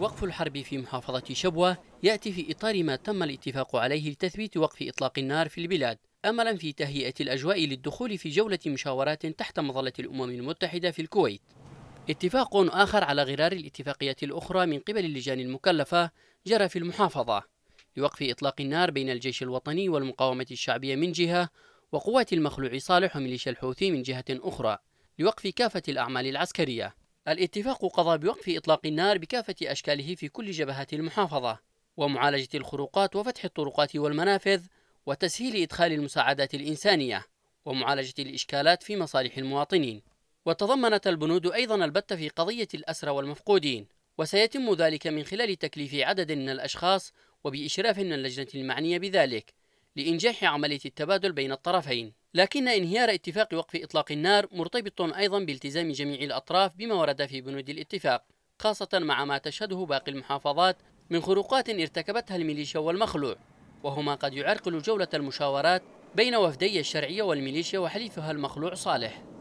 وقف الحرب في محافظة شبوة يأتي في إطار ما تم الاتفاق عليه لتثبيت وقف إطلاق النار في البلاد أملا في تهيئة الأجواء للدخول في جولة مشاورات تحت مظلة الأمم المتحدة في الكويت اتفاق آخر على غرار الاتفاقية الأخرى من قبل اللجان المكلفة جرى في المحافظة لوقف إطلاق النار بين الجيش الوطني والمقاومة الشعبية من جهة وقوات المخلوع صالح وميليشيا الحوثي من جهة أخرى لوقف كافة الأعمال العسكرية الاتفاق قضى بوقف إطلاق النار بكافة أشكاله في كل جبهات المحافظة ومعالجة الخروقات وفتح الطرقات والمنافذ وتسهيل إدخال المساعدات الإنسانية ومعالجة الإشكالات في مصالح المواطنين وتضمنت البنود أيضا البت في قضية الأسرى والمفقودين وسيتم ذلك من خلال تكليف عدد من الأشخاص وبإشراف من اللجنة المعنية بذلك لإنجاح عملية التبادل بين الطرفين لكن انهيار اتفاق وقف إطلاق النار مرتبط أيضا بالتزام جميع الأطراف بما ورد في بنود الاتفاق خاصة مع ما تشهده باقي المحافظات من خروقات ارتكبتها الميليشيا والمخلوع وهما قد يعرقل جولة المشاورات بين وفدي الشرعية والميليشيا وحليفها المخلوع صالح